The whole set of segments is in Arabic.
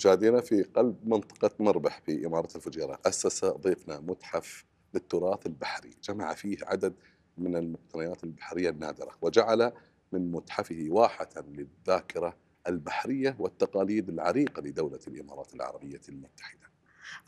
مشاهدينا في قلب منطقة مربح في إمارة الفجيرة أسس ضيفنا متحف للتراث البحري جمع فيه عدد من المقتنيات البحرية النادرة وجعل من متحفه واحة للذاكرة البحرية والتقاليد العريقة لدولة الإمارات العربية المتحدة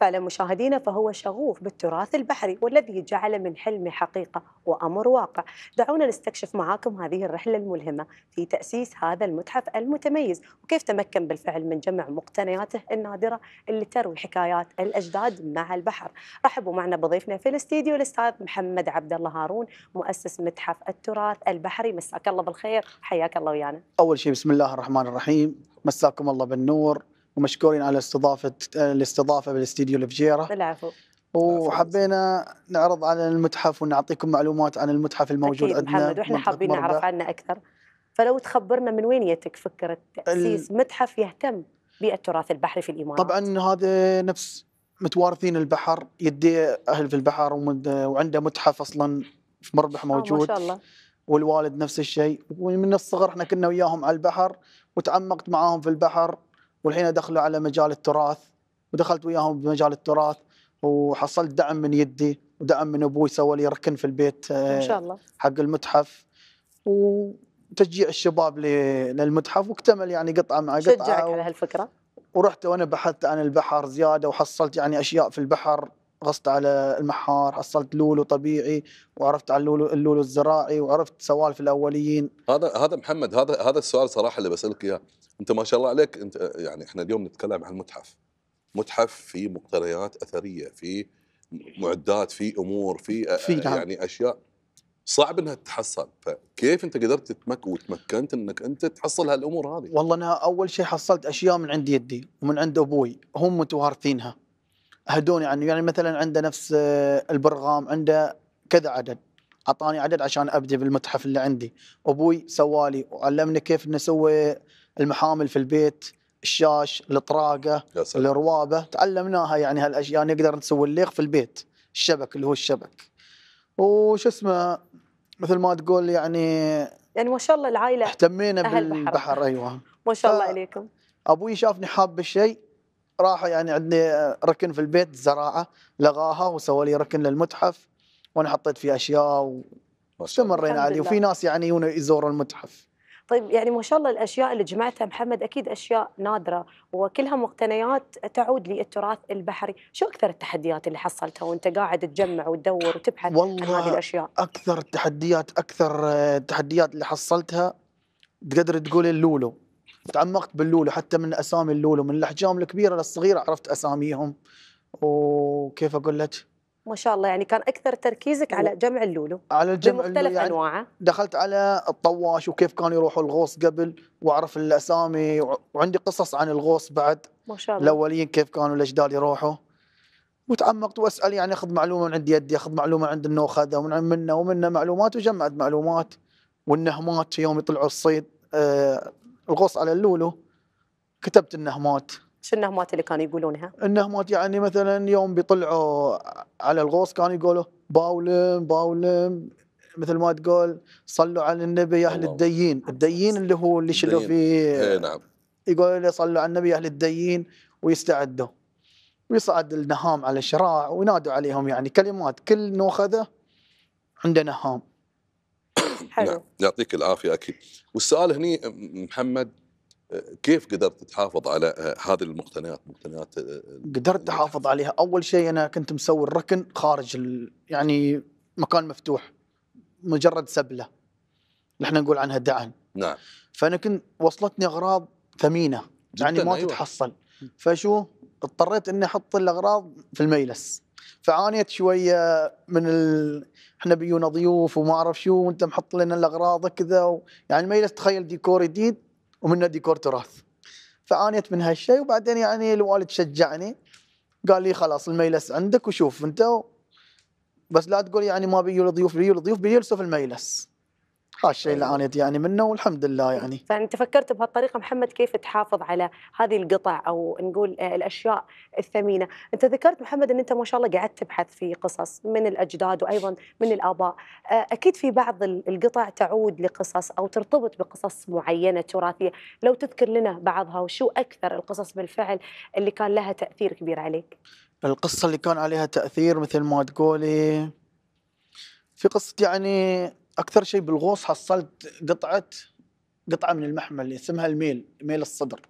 فعلا مشاهدينا فهو شغوف بالتراث البحري والذي جعل من حلمه حقيقة وأمر واقع دعونا نستكشف معاكم هذه الرحلة الملهمة في تأسيس هذا المتحف المتميز وكيف تمكن بالفعل من جمع مقتنياته النادرة اللي تروي حكايات الأجداد مع البحر رحبوا معنا بضيفنا في الاستديو الأستاذ محمد عبد الله هارون مؤسس متحف التراث البحري مساك الله بالخير حياك الله ويانا أول شيء بسم الله الرحمن الرحيم مساكم الله بالنور ومشكورين على استضافه الاستضافه بالاستديو الفجيره بالعفو وحبينا نعرض على المتحف ونعطيكم معلومات عن المتحف الموجود أكيد عندنا محمد واحنا حابين نعرف عنه اكثر فلو تخبرنا من وين يتك فكره تاسيس ال... متحف يهتم بالتراث البحري في الامارات طبعا هذا نفس متوارثين البحر يدي اهل في البحر وعنده متحف اصلا في مربح موجود آه، ما شاء الله والوالد نفس الشيء ومن الصغر احنا كنا وياهم على البحر وتعمقت معاهم في البحر والحين دخلوا على مجال التراث ودخلت وياهم بمجال التراث وحصلت دعم من يدي ودعم من ابوي سوى لي ركن في البيت ما شاء آه، الله حق المتحف وتشجيع الشباب للمتحف واكتمل يعني قطعه مع قطعه شجعك و... على هالفكره؟ ورحت وانا بحثت عن البحر زياده وحصلت يعني اشياء في البحر غصت على المحار حصلت لولو طبيعي وعرفت على اللولو, اللولو الزراعي وعرفت سوالف الاوليين هذا هذا محمد هذا هذا السؤال صراحه اللي بسالك اياه انت ما شاء الله عليك انت يعني احنا اليوم نتكلم عن متحف متحف في مقتنيات اثريه في معدات في امور في, آه، نعم. يعني اشياء صعب انها تتحصل فكيف انت قدرت تتمك وتمكنت انك انت تحصل هالامور هذه والله انا اول شيء حصلت اشياء من عند يدي ومن عند ابوي هم متوارثينها هدوني عنه يعني مثلا عنده نفس آه، البرغام عنده كذا عدد اعطاني عدد عشان ابدا بالمتحف اللي عندي ابوي سوالي وعلمني كيف نسوي المحامل في البيت الشاش الطراقه الروابه تعلمناها يعني هالاشياء نقدر نسوي الليق في البيت الشبك اللي هو الشبك وش اسمه مثل ما تقول يعني يعني ما شاء الله العائله اهتمينا بالبحر ايوه ما شاء الله عليكم ابوي شافني حاب الشيء راح يعني عندي ركن في البيت زراعه لغاها وسوى لي ركن للمتحف وانا حطيت فيه اشياء واستمرينا عليه وفي ناس يعني يجون يزوروا المتحف طيب يعني ما شاء الله الاشياء اللي جمعتها محمد اكيد اشياء نادره وكلها مقتنيات تعود للتراث البحري، شو اكثر التحديات اللي حصلتها وانت قاعد تجمع وتدور وتبحث عن هذه الاشياء؟ اكثر التحديات اكثر آه، التحديات اللي حصلتها تقدر تقول اللولو تعمقت باللولو حتى من اسامي اللولو من الاحجام الكبيره للصغيره عرفت اساميهم وكيف اقول لك؟ ما شاء الله يعني كان اكثر تركيزك على جمع اللولو على جمع بمختلف يعني انواعه دخلت على الطواش وكيف كانوا يروحوا الغوص قبل واعرف الاسامي وعندي قصص عن الغوص بعد ما شاء الله الاولين كيف كانوا الاجداد يروحوا وتعمقت واسال يعني اخذ معلومه من عند يدي اخذ معلومه عند النوخذه ومن منه ومنه معلومات وجمعت معلومات والنهمات في يوم يطلعوا الصيد آه الغوص على اللولو كتبت النهمات شو النهمات اللي كانوا يقولونها؟ النهمات يعني مثلا يوم بيطلعوا على الغوص كانوا يقولوا باولم باولم مثل ما تقول صلوا على النبي يا اهل الدين، الدين اللي هو اللي شلوا فيه إيه، نعم يقولوا له صلوا على النبي يا اهل الدين ويستعدوا ويصعد النهام على الشراع وينادوا عليهم يعني كلمات كل نوخذه عنده نهام حلو نعم يعطيك العافيه اكيد والسؤال هني محمد كيف قدرت تحافظ على آه، هذه المقتنيات مقتنيات آه، قدرت احافظ عليها اول شيء انا كنت مسوي الركن خارج ال... يعني مكان مفتوح مجرد سبله نحن نقول عنها دعن نعم فانا كنت وصلتني اغراض ثمينه يعني ما أيوة. تتحصل فشو اضطريت اني احط الاغراض في الميلس فعانيت شويه من ال... احنا بيونا ضيوف وما اعرف شو وانت محط لنا الاغراض كذا و... يعني الميلس تخيل ديكور جديد ومنه ديكور تراث فعانيت من هالشيء وبعدين يعني الوالد شجعني قال لي خلاص الميلس عندك وشوف انت بس لا تقول يعني ما بيجوا الضيوف بيجوا الضيوف بيجلسوا في الميلس الشيء طيب. اللي عانيت يعني منه والحمد لله يعني فانت فكرت بهالطريقه محمد كيف تحافظ على هذه القطع او نقول آه، الاشياء الثمينه انت ذكرت محمد ان انت ما شاء الله قعدت تبحث في قصص من الاجداد وايضا من الاباء آه، اكيد في بعض القطع تعود لقصص او ترتبط بقصص معينه تراثيه لو تذكر لنا بعضها وشو اكثر القصص بالفعل اللي كان لها تاثير كبير عليك القصه اللي كان عليها تاثير مثل ما تقولي في قصه يعني اكثر شيء بالغوص حصلت قطعه قطعه من المحمل اسمها الميل ميل الصدر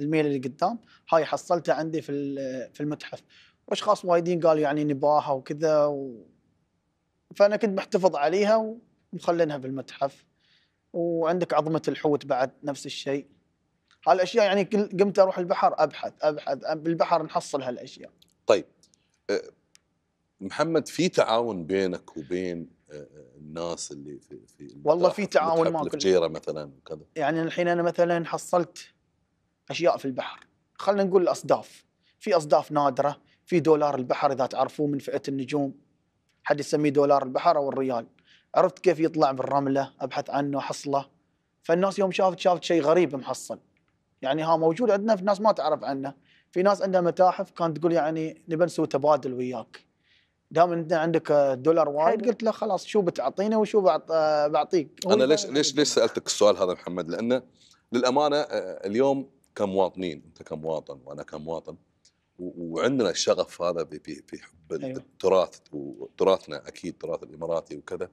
الميل اللي قدام هاي حصلتها عندي في في المتحف واشخاص وايدين قالوا يعني نباها وكذا و... فانا كنت محتفظ عليها ومخلينها في المتحف وعندك عظمه الحوت بعد نفس الشيء هالاشياء يعني قمت اروح البحر ابحث ابحث بالبحر نحصل هالاشياء طيب أه، محمد في تعاون بينك وبين الناس اللي في في والله في تعاون ما الفجيره مثلا وكذا يعني الحين انا مثلا حصلت اشياء في البحر خلينا نقول الاصداف في اصداف نادره في دولار البحر اذا تعرفوه من فئه النجوم حد يسميه دولار البحر او الريال عرفت كيف يطلع بالرمله ابحث عنه حصله فالناس يوم شافت شافت شيء غريب محصل يعني ها موجود عندنا في ناس ما تعرف عنه في ناس عندها متاحف كانت تقول يعني نبي نسوي تبادل وياك دام انت عندك دولار وايد قلت له خلاص شو بتعطينا وشو بعطيك انا ليش ليش ليش سالتك السؤال هذا محمد لانه للامانه آه، اليوم كمواطنين انت كمواطن وانا كمواطن وعندنا الشغف هذا في حب أيوة. التراث وتراثنا اكيد تراث الاماراتي وكذا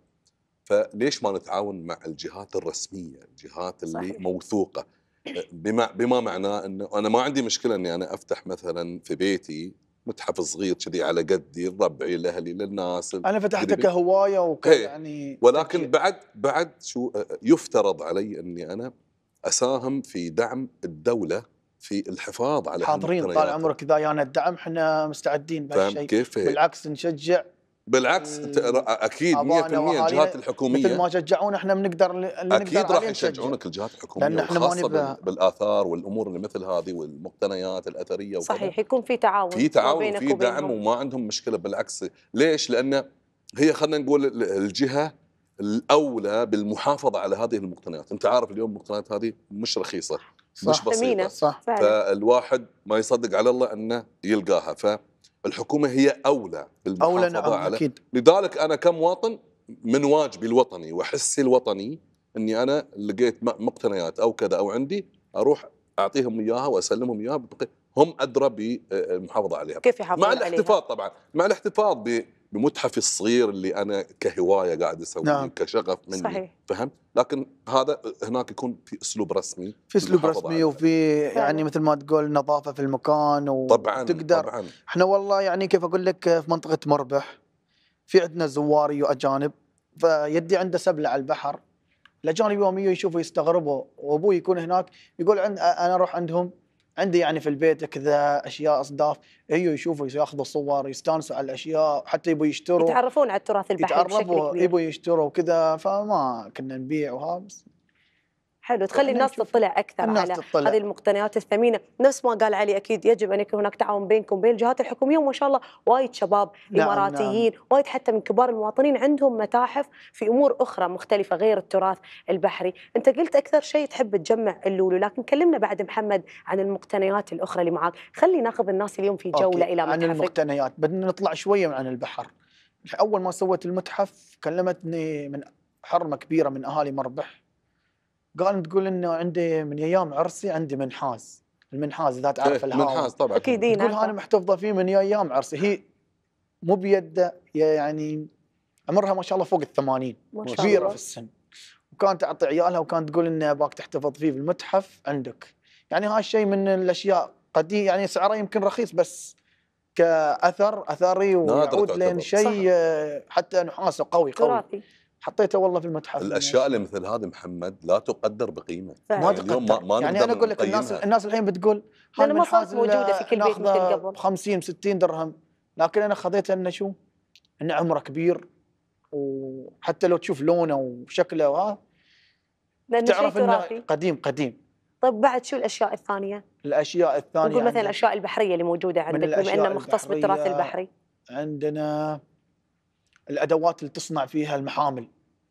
فليش ما نتعاون مع الجهات الرسميه الجهات اللي صحيح. موثوقه آه، بما بما معناه انه انا ما عندي مشكله اني انا افتح مثلا في بيتي متحف صغير كذي على قدي لربعي لاهلي للناس انا فتحته كهوايه وكان إيه. يعني ولكن تكي. بعد بعد شو يفترض علي اني انا اساهم في دعم الدوله في الحفاظ على حاضرين طال عمرك اذا يانا الدعم احنا مستعدين بهالشيء كيف إيه. بالعكس نشجع بالعكس آه، اكيد 100% الجهات الحكوميه مثل ما شجعونا احنا بنقدر اللي اكيد راح يشجعونك الجهات الحكوميه لان احنا ما نبقى بالاثار والامور اللي مثل هذه والمقتنيات الاثريه وكذا صحيح يكون في تعاون في تعاون وفي دعم وما عندهم مشكله بالعكس ليش؟ لان هي خلينا نقول الجهه الاولى بالمحافظه على هذه المقتنيات، انت عارف اليوم المقتنيات هذه مش رخيصه صح. مش بسيطه صح. فالواحد ما يصدق على الله انه يلقاها ف الحكومه هي اولى بالمحافظه أولى نعم على أكيد. لذلك انا كمواطن من واجبي الوطني وحسي الوطني اني انا لقيت مقتنيات او كذا او عندي اروح اعطيهم اياها واسلمهم اياها هم ادرى بالمحافظه آه، آه، عليها كيف يحافظون مع الاحتفاظ طبعا مع الاحتفاظ بمتحفي الصغير اللي انا كهوايه قاعد اسويه نعم. كشغف مني صحيح. فهمت لكن هذا هناك يكون في اسلوب رسمي في اسلوب رسمي وفي يعني مثل ما تقول نظافه في المكان طبعا تقدر طبعا احنا والله يعني كيف اقول لك في منطقه مربح في عندنا زواري واجانب فيدي عنده سبله على البحر الاجانب يوم يشوفوا يستغربوا وابوي يكون هناك يقول عند انا اروح عندهم عندي يعني في البيت كذا اشياء اصداف هي يشوفوا ياخذوا صور يستانسوا على الاشياء حتى يبوا يشتروا يتعرفون على التراث البحري يتعرفوا يبوا يشتروا وكذا فما كنا نبيع وهذا حلو تخلي الناس تطلع اكثر الناس على تطلع. هذه المقتنيات الثمينه نفس ما قال علي اكيد يجب ان يكون هناك تعاون بينكم وبين الجهات الحكوميه وما شاء الله وايد شباب نعم, نعم. اماراتيين نعم. وايد حتى من كبار المواطنين عندهم متاحف في امور اخرى مختلفه غير التراث البحري انت قلت اكثر شيء تحب تجمع اللولو لكن كلمنا بعد محمد عن المقتنيات الاخرى اللي معاك خلي ناخذ الناس اليوم في جوله أوكي. الى متحف عن المقتنيات بدنا نطلع شويه عن البحر اول ما سويت المتحف كلمتني من حرمه كبيره من اهالي مربح قال تقول انه عندي من ايام عرسي عندي منحاز المنحاز اذا تعرف إيه، الهواء منحاز طبعا اكيد تقول انا محتفظه فيه من ايام عرسي هي مو بيده يعني عمرها ما شاء الله فوق ال 80 كبيره في السن وكانت تعطي عيالها وكانت تقول ان اباك تحتفظ فيه بالمتحف عندك يعني هاي الشيء من الاشياء قديم يعني سعره يمكن رخيص بس كاثر اثري ويعود لين شيء حتى نحاسه قوي قوي تراثي حطيته والله في المتحف الاشياء اللي مثل هذه محمد لا تقدر بقيمه يعني ما تقدر ما, ما يعني انا اقول لك الناس الناس الحين بتقول لانه ما صارت موجوده في كل بيت مثل قبل 50 60 درهم لكن انا خذيته انه شو؟ انه عمره كبير وحتى لو تشوف لونه وشكله وهذا تعرف انه قديم قديم طيب بعد شو الاشياء الثانيه؟ الاشياء الثانيه نقول مثلا الاشياء البحريه اللي موجوده عندك بما انه مختص بالتراث البحري عندنا الادوات اللي تصنع فيها المحامل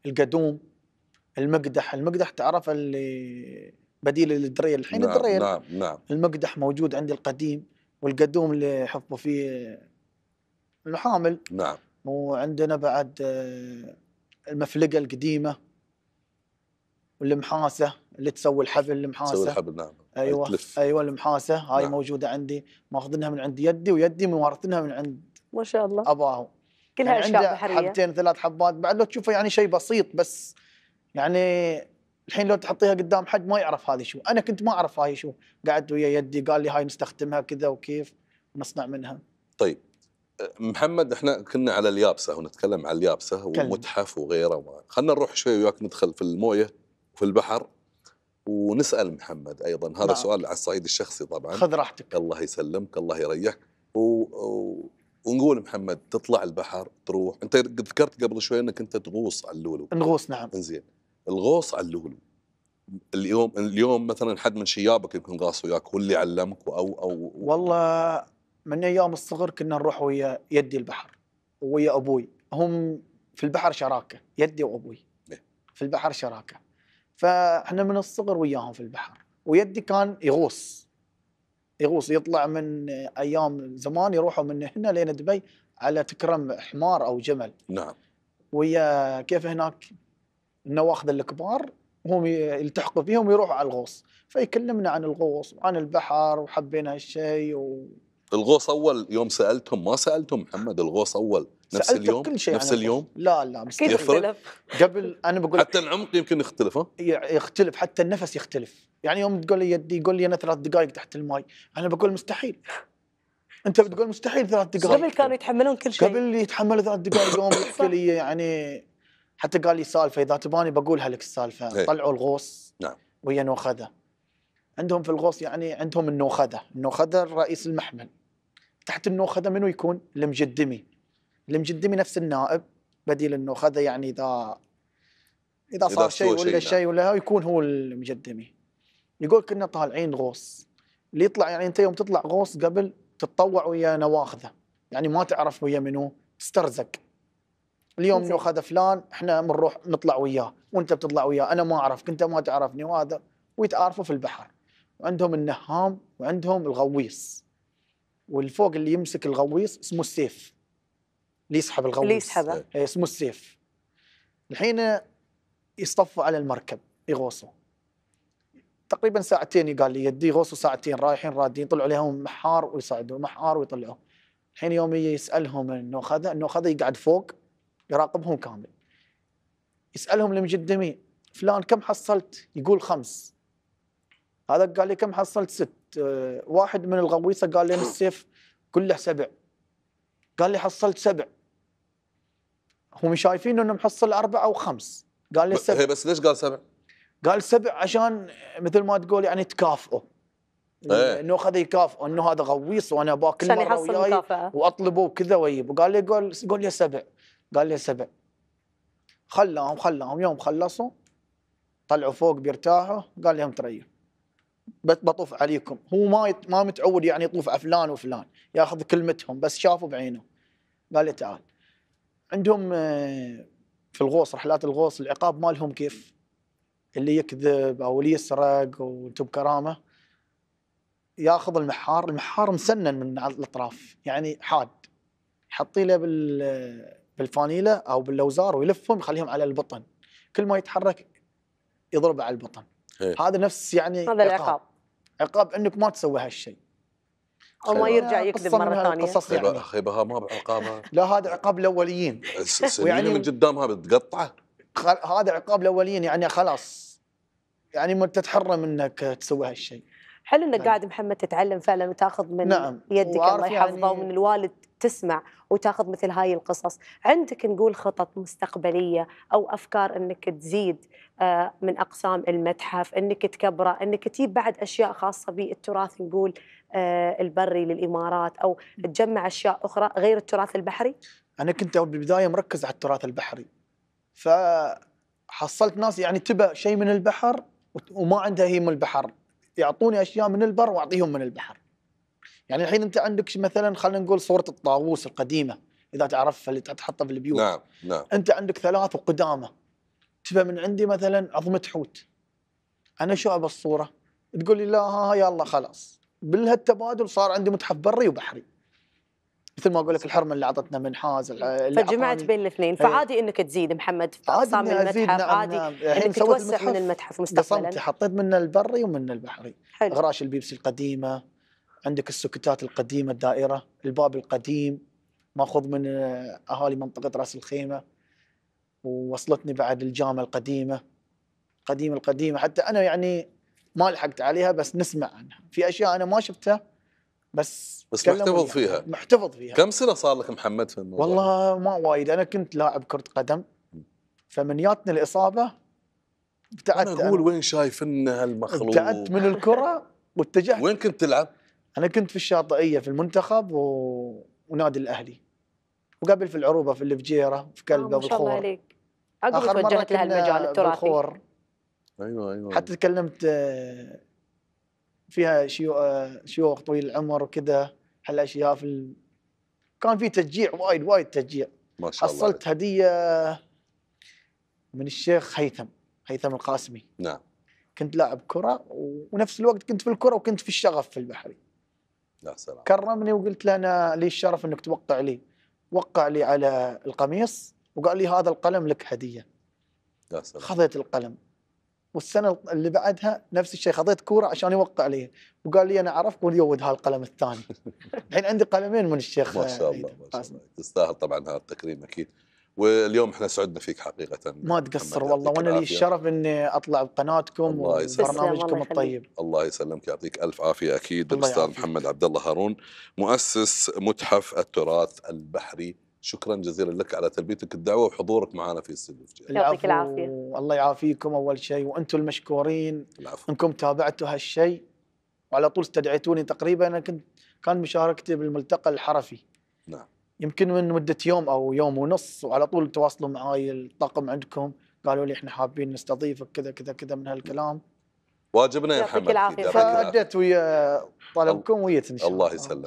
القدوم المقدح المقدح تعرف اللي بديل للدريل الحين نعم الدريل نعم نعم المقدح موجود عندي القديم والقدوم اللي حفظوا فيه المحامل نعم وعندنا بعد آه، المفلقه القديمه والمحاسه اللي تسوي الحبل المحاسه تسوي الحبل نعم ايوه تلف. ايوه المحاسه هاي نعم. موجوده عندي ماخذينها من عند يدي ويدي موارثينها من عند ما شاء الله اباهم كلها يعني اشياء بحريه حبتين ثلاث حبات بعد لو تشوفه يعني شيء بسيط بس يعني الحين لو تحطيها قدام حد ما يعرف هذه شو انا كنت ما اعرف هاي شو قعدت ويا يدي قال لي هاي نستخدمها كذا وكيف نصنع منها طيب محمد احنا كنا على اليابسه ونتكلم على اليابسه ومتحف وغيره خلينا نروح شوي وياك ندخل في المويه وفي البحر ونسال محمد ايضا هذا نعم. سؤال على الصعيد الشخصي طبعا خذ راحتك الله يسلمك الله يريحك و... و... ونقول محمد تطلع البحر تروح انت ذكرت قبل شوي انك انت تغوص على اللولو نغوص نعم انزين الغوص على اللولو اليوم اليوم مثلا حد من شيابك يمكن غاص وياك هو اللي علمك او او والله من ايام الصغر كنا نروح ويا يدي البحر ويا ابوي هم في البحر شراكه يدي وابوي إيه. في البحر شراكه فاحنا من الصغر وياهم في البحر ويدي كان يغوص يغوص يطلع من ايام زمان يروحوا من هنا لين دبي على تكرم حمار او جمل نعم ويا كيف هناك النواخذ الكبار هم يلتحقوا فيهم ويروحوا على الغوص فيكلمنا عن الغوص وعن البحر وحبينا هالشيء و... الغوص اول يوم سالتهم ما سالتهم محمد الغوص اول نفس اليوم كل شيء نفس اليوم لا لا مستحيل يختلف قبل انا بقول حتى العمق يمكن يختلف ها يختلف حتى النفس يختلف يعني يوم تقول لي يدي يقول لي انا ثلاث دقائق تحت الماي انا بقول مستحيل انت بتقول مستحيل ثلاث دقائق قبل كانوا يتحملون كل شيء قبل يتحملوا ثلاث دقائق يوم يحكي لي يعني حتى قال لي سالفه اذا تباني بقولها لك السالفه إيه. طلعوا الغوص نعم ويا نوخذه عندهم في الغوص يعني عندهم النوخذه النوخذه رئيس المحمل تحت النوخذه منو يكون؟ المجدمي المجدمي نفس النائب بديل انه خذه يعني اذا اذا صار شيء ولا شيء نعم. ولا يكون هو المجدمي يقول كنا طالعين غوص اللي يطلع يعني انت يوم تطلع غوص قبل تتطوع ويا نواخذه يعني ما تعرف ويا منو تسترزق اليوم منو خذ فلان احنا بنروح نطلع وياه وانت بتطلع وياه انا ما اعرفك انت ما تعرفني وهذا ويتعارفوا في البحر وعندهم النهام وعندهم الغويص والفوق اللي يمسك الغويص اسمه السيف اللي يسحب الغوص اللي يسحبه إيه. إيه، اسمه السيف الحين يصطفوا على المركب يغوصوا تقريبا ساعتين قال لي يدي يغوصوا ساعتين رايحين رادين طلعوا لهم محار ويصعدوا محار ويطلعوا الحين يوم يسالهم النوخذه النوخذه يقعد فوق يراقبهم كامل يسالهم المجدمين فلان كم حصلت؟ يقول خمس هذا قال لي كم حصلت؟ ست إيه، واحد من الغويصه قال لي السيف كله سبع قال لي حصلت سبع هم شايفين انه محصل اربع او خمس قال لي سبع بس ليش قال سبع؟ قال سبع عشان مثل ما تقول يعني تكافئه ايه. انه خذ يكافئه انه هذا غويص وانا باكل مره وياي واطلبه وكذا واجيب وقال لي قول قول لي سبع قال لي سبع خلاهم خلاهم يوم خلصوا طلعوا فوق بيرتاحوا قال لهم تريح بطوف عليكم هو ما يت... ما متعود يعني يطوف على فلان وفلان ياخذ كلمتهم بس شافوا بعينه قال لي تعال عندهم آه، في الغوص رحلات الغوص العقاب مالهم كيف اللي يكذب او اللي يسرق وانتم بكرامه ياخذ المحار المحار مسنن من على الاطراف يعني حاد يحطي له بال بالفانيله او باللوزار ويلفهم يخليهم على البطن كل ما يتحرك يضربه على البطن هي. إيه. هذا نفس يعني هذا العقاب عقاب انك ما تسوي هالشيء او ما يرجع يكذب مره ثانيه قصص يعني خيبها ما بعقابها لا هذا عقاب الاوليين ويعني من قدامها بتقطعه هذا عقاب الاوليين يعني خلاص يعني ما تتحرم انك تسوي هالشيء حلو انك نعم. قاعد محمد تتعلم فعلا وتاخذ من نعم. يدك الله يحفظه يعني... ومن الوالد تسمع وتاخذ مثل هاي القصص عندك نقول خطط مستقبليه او افكار انك تزيد آه، من اقسام المتحف انك تكبره انك تجيب بعد اشياء خاصه بالتراث نقول آه، البري للامارات او تجمع اشياء اخرى غير التراث البحري؟ انا كنت بالبدايه مركز على التراث البحري فحصلت ناس يعني تبى شيء من البحر وما عندها هي من البحر يعطوني اشياء من البر واعطيهم من البحر يعني الحين انت عندك مثلا خلينا نقول صوره الطاووس القديمه اذا تعرفها اللي تحطها في البيوت نعم نعم انت عندك ثلاث وقدامه تبى من عندي مثلا عظمه حوت انا شو ابى الصوره؟ تقول لي لا ها يلا خلاص بهالتبادل صار عندي متحف بري وبحري مثل ما اقول لك الحرمه اللي اعطتنا منحاز فجمعت بين الاثنين فعادي انك تزيد محمد في اقسام المتحف نعم عادي نعم. انك توسع من المتحف مستقبلا قسمت حطيت منه البري ومنه البحري حلو. غراش البيبسي القديمه عندك السكتات القديمه الدائره الباب القديم ماخوذ من آه، اهالي منطقه راس الخيمه ووصلتني بعد الجامعه القديمه القديمه القديمه حتى انا يعني ما لحقت عليها بس نسمع عنها في اشياء انا ما شفتها بس بس محتفظ فيها محتفظ فيها كم سنه صار لك محمد في الموضوع؟ والله ما وايد انا كنت لاعب كره قدم فمن جاتني الاصابه ابتعدت انا اقول أنا وين شايف ان هالمخلوق ابتعدت من الكره واتجهت وين كنت تلعب؟ انا كنت في الشاطئيه في المنتخب و... ونادي الاهلي وقبل في العروبه في الفجيره في كلبه بالخور آه، ما شاء الله عليك عقب توجهت لهالمجال التراثي ايوه ايوه حتى تكلمت فيها شيوخ طويل العمر وكذا هالاشياء في كان في تشجيع وايد وايد تشجيع ما شاء الله حصلت هديه من الشيخ هيثم هيثم القاسمي نعم كنت لاعب كره ونفس الوقت كنت في الكره وكنت في الشغف في البحري لا سلام كرمني وقلت له انا لي الشرف انك توقع لي وقع لي على القميص وقال لي هذا القلم لك هديه لا سلام خذيت القلم والسنه اللي بعدها نفس الشيء خذيت كوره عشان يوقع لي وقال لي انا اعرفك وليود هالقلم الثاني الحين عندي قلمين من الشيخ ما شاء الله ما شاء الله تستاهل طبعا هذا التكريم اكيد واليوم احنا سعدنا فيك حقيقه ما تقصر والله وانا لي الشرف اني اطلع بقناتكم وبرنامجكم الطيب الله يسلمك يعطيك الف عافيه اكيد الاستاذ محمد عبد الله هارون مؤسس متحف التراث البحري شكرا جزيلا لك على تلبيتك الدعوه وحضورك معنا في استديو يعطيك العافيه والله يعافيكم اول شيء وانتم المشكورين العفو. انكم تابعتوا هالشيء وعلى طول استدعيتوني تقريبا انا كنت كان مشاركتي بالملتقى الحرفي نعم يمكن من مده يوم او يوم ونص وعلى طول تواصلوا معي الطاقم عندكم قالوا لي احنا حابين نستضيفك كذا كذا كذا من هالكلام واجبنا يا محمد فاديت ويا طلبكم ويت ان شاء الله الله يسلمك